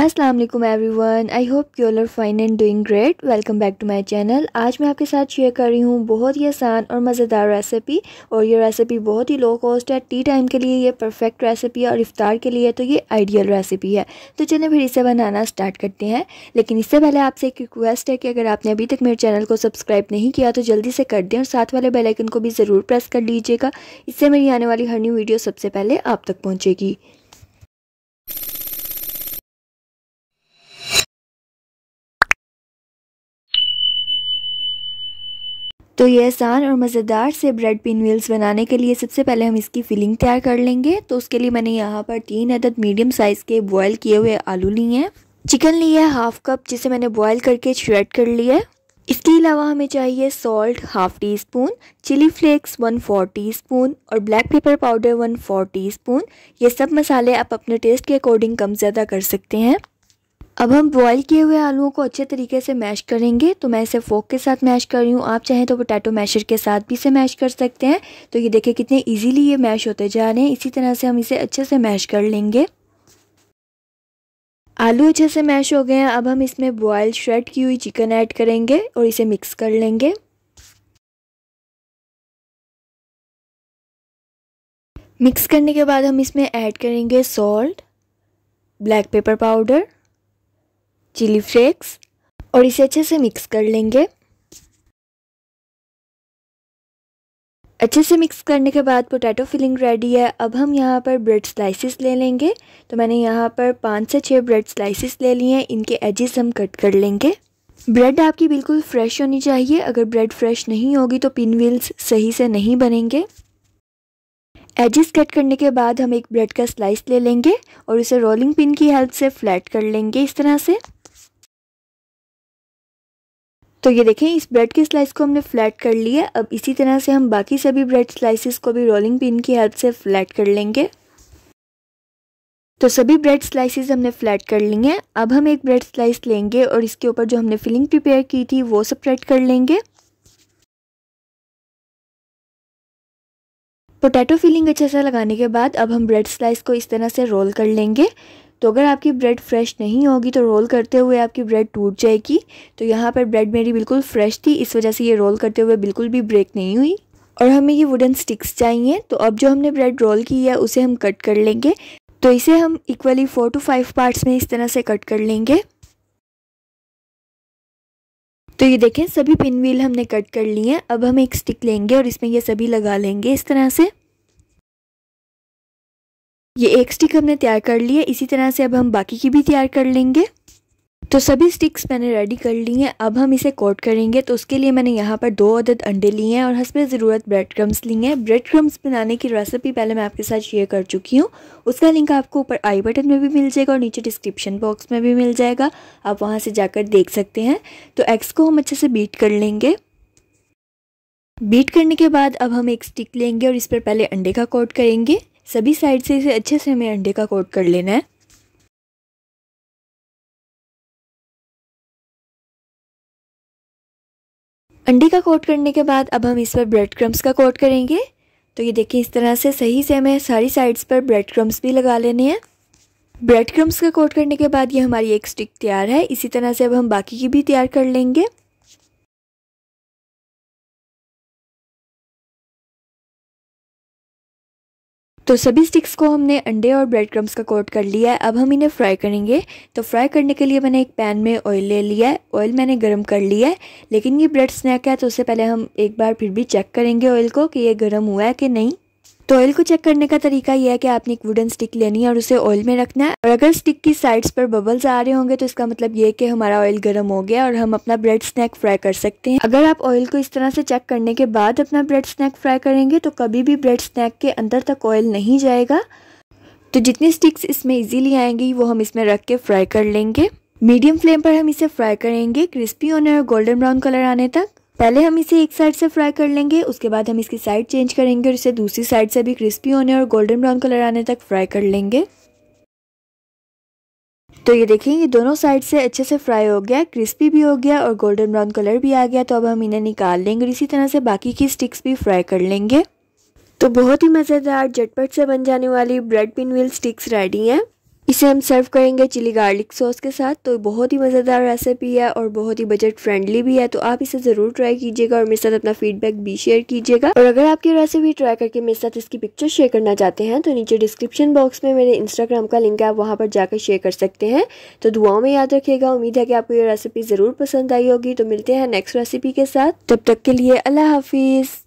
Aslam everyone I hope you are fine and doing great welcome back to my channel आज मैं आपके साथ share कर रही हूँ बहुत ही आसान और मज़ेदार रेसिपी और ये रेसिपी बहुत ही लो कॉस्ट है टी टाइम के लिए ये परफेक्ट रेसिपी है और इफ़ार के लिए तो ये आइडियल रेसिपी है तो चलिए फिर इसे बनाना स्टार्ट करते हैं लेकिन इससे पहले आपसे एक रिक्वेस्ट है कि अगर आपने अभी तक मेरे चैनल को सब्सक्राइब नहीं किया तो जल्दी से कर दें और साथ वाले बेलाइकन को भी ज़रूर प्रेस कर लीजिएगा इससे मेरी आने वाली हर न्यू वीडियो सबसे पहले आप तक पहुँचेगी तो ये आसान और मज़ेदार से ब्रेड पिन व्हील्स बनाने के लिए सबसे पहले हम इसकी फिलिंग तैयार कर लेंगे तो उसके लिए मैंने यहाँ पर तीन अदद मीडियम साइज़ के बॉयल किए हुए आलू लिए हैं चिकन लिया है हाफ कप जिसे मैंने बॉयल करके श्रेड कर लिया है इसके अलावा हमें चाहिए salt half teaspoon chilli flakes one four teaspoon और black pepper powder one four teaspoon ये सब मसाले आप अपने टेस्ट के अकॉर्डिंग कम ज़्यादा कर सकते हैं अब हम बॉईल किए हुए आलूओं को अच्छे तरीके से मैश करेंगे तो मैं इसे फोक के साथ मैश कर रही हूँ आप चाहें तो पोटैटो मैशर के साथ भी इसे मैश कर सकते हैं तो ये देखें कितने इजीली ये मैश होते जा रहे हैं इसी तरह से हम इसे अच्छे से मैश कर लेंगे आलू अच्छे से मैश हो गए हैं अब हम इसमें बॉयल श्रेड की हुई चिकन ऐड करेंगे और इसे मिक्स कर लेंगे मिक्स करने के बाद हम इसमें ऐड करेंगे salt black pepper powder chilli flakes और इसे अच्छे से मिक्स कर लेंगे अच्छे से मिक्स करने के बाद पोटैटो फिलिंग रेडी है अब हम यहाँ पर ब्रेड स्लाइसिस ले लेंगे तो मैंने यहाँ पर पाँच से छः ब्रेड स्लाइसेस ले लिए हैं इनके एजेस हम कट कर लेंगे ब्रेड आपकी बिल्कुल फ्रेश होनी चाहिए अगर ब्रेड फ्रेश नहीं होगी तो पिन व्हील्स सही से नहीं बनेंगे एजेस कट करने के बाद हम एक ब्रेड का स्लाइस ले लेंगे और इसे रोलिंग पिन की हेल्प से फ्लैट कर लेंगे इस तरह से तो ये देखें इस ब्रेड की स्लाइस को हमने फ्लैट कर लिया अब इसी तरह से हम बाकी सभी ब्रेड स्लाइसिस को भी रोलिंग पिन की हेल्प से फ्लैट कर लेंगे तो सभी ब्रेड स्लाइसेस हमने फ्लैट कर ली हैं अब हम एक ब्रेड स्लाइस लेंगे और इसके ऊपर जो हमने फिलिंग प्रिपेयर की थी वो सपरेट कर लेंगे पोटैटो फिलिंग अच्छा सा लगाने के बाद अब हम ब्रेड स्लाइस को इस तरह से रोल कर लेंगे तो अगर आपकी ब्रेड फ्रेश नहीं होगी तो रोल करते हुए आपकी ब्रेड टूट जाएगी तो यहाँ पर ब्रेड मेरी बिल्कुल फ्रेश थी इस वजह से ये रोल करते हुए बिल्कुल भी ब्रेक नहीं हुई और हमें ये वुडन स्टिक्स चाहिए तो अब जो हमने ब्रेड रोल की है उसे हम कट कर लेंगे तो इसे हम equally four to five parts में इस तरह से कट कर लेंगे तो ये देखें सभी पिन व्हील हमने कट कर लिए हैं अब हम एक स्टिक लेंगे और इसमें ये सभी लगा लेंगे इस तरह से ये एक स्टिक हमने तैयार कर ली है इसी तरह से अब हम बाकी की भी तैयार कर लेंगे तो सभी स्टिक्स मैंने रेडी कर ली हैं अब हम इसे कोट करेंगे तो उसके लिए मैंने यहाँ पर दो अदद अंडे लिए हैं और हंसमें ज़रूरत ब्रेड क्रम्स लिए हैं ब्रेड क्रम्स बनाने की रेसिपी पहले मैं आपके साथ शेयर कर चुकी हूँ उसका लिंक आपको ऊपर आई बटन में भी मिल जाएगा और नीचे डिस्क्रिप्शन बॉक्स में भी मिल जाएगा आप वहाँ से जाकर देख सकते हैं तो एग्स को हम अच्छे से बीट कर लेंगे बीट करने के बाद अब हम एक स्टिक लेंगे और इस पर पहले अंडे का कोट करेंगे सभी साइड से इसे अच्छे से हमें अंडे का कोट कर लेना है अंडे का कोट करने के बाद अब हम इस पर ब्रेड क्रम्स का कोट करेंगे तो ये देखिए इस तरह से सही से हमें सारी साइड्स पर ब्रेड क्रम्स भी लगा लेने हैं ब्रेड क्रम्स का कोट करने के बाद ये हमारी एक स्टिक तैयार है इसी तरह से अब हम बाकी की भी तैयार कर लेंगे तो सभी स्टिक्स को हमने अंडे और ब्रेड क्रम्स का कोट कर लिया है अब हम इन्हें फ्राई करेंगे तो फ्राई करने के लिए मैंने एक पैन में ऑयल ले लिया है ऑयल मैंने गर्म कर लिया है लेकिन ये ब्रेड स्नैक है तो उससे पहले हम एक बार फिर भी चेक करेंगे ऑयल को कि ये गर्म हुआ है कि नहीं तो ऑयल को चेक करने का तरीका यह है कि आपने एक वुडन स्टिक लेनी है और उसे ऑयल में रखना है और अगर स्टिक की साइड्स पर बबल्स आ रहे होंगे तो इसका मतलब ये कि हमारा ऑयल गर्म हो गया और हम अपना ब्रेड स्नैक फ्राई कर सकते हैं अगर आप ऑयल को इस तरह से चेक करने के बाद अपना ब्रेड स्नैक फ्राई करेंगे तो कभी भी ब्रेड स्नैक के अंदर तक ऑयल नहीं जाएगा तो जितनी स्टिक्स इसमें ईजिली आएंगी वो हम इसमें रख के फ्राई कर लेंगे मीडियम फ्लेम पर हम इसे फ्राई करेंगे क्रिस्पी होने और गोल्डन ब्राउन कलर आने तक पहले हम इसे एक साइड से फ्राई कर लेंगे उसके बाद हम इसकी साइड चेंज करेंगे और इसे दूसरी साइड से भी क्रिस्पी होने और गोल्डन ब्राउन कलर आने तक फ्राई कर लेंगे तो ये देखें ये दोनों साइड से अच्छे से फ्राई हो गया क्रिस्पी भी हो गया और गोल्डन ब्राउन कलर भी आ गया तो अब हम इन्हें निकाल लेंगे इसी तरह से बाकी की स्टिक्स भी फ्राई कर लेंगे तो बहुत ही मज़ेदार झटपट से बन जाने वाली bread pinwheel sticks ready हैं इसे हम सर्व करेंगे चिली गार्लिक सॉस के साथ तो बहुत ही मज़ेदार रेसिपी है और बहुत ही बजट फ्रेंडली भी है तो आप इसे ज़रूर ट्राई कीजिएगा और मेरे साथ अपना फीडबैक भी शेयर कीजिएगा और अगर आपकी रेसिपी ट्राई करके मेरे साथ इसकी पिक्चर शेयर करना चाहते हैं तो नीचे डिस्क्रिप्शन बॉक्स में मेरे इंस्टाग्राम का लिंक है आप वहाँ पर जाकर शेयर कर सकते हैं तो दुआओं में याद रखिएगा उम्मीद है कि आपको ये रेसिपी ज़रूर पसंद आई होगी तो मिलते हैं नेक्स्ट रेसिपी के साथ तब तक के लिए अल्लाह हाफिज़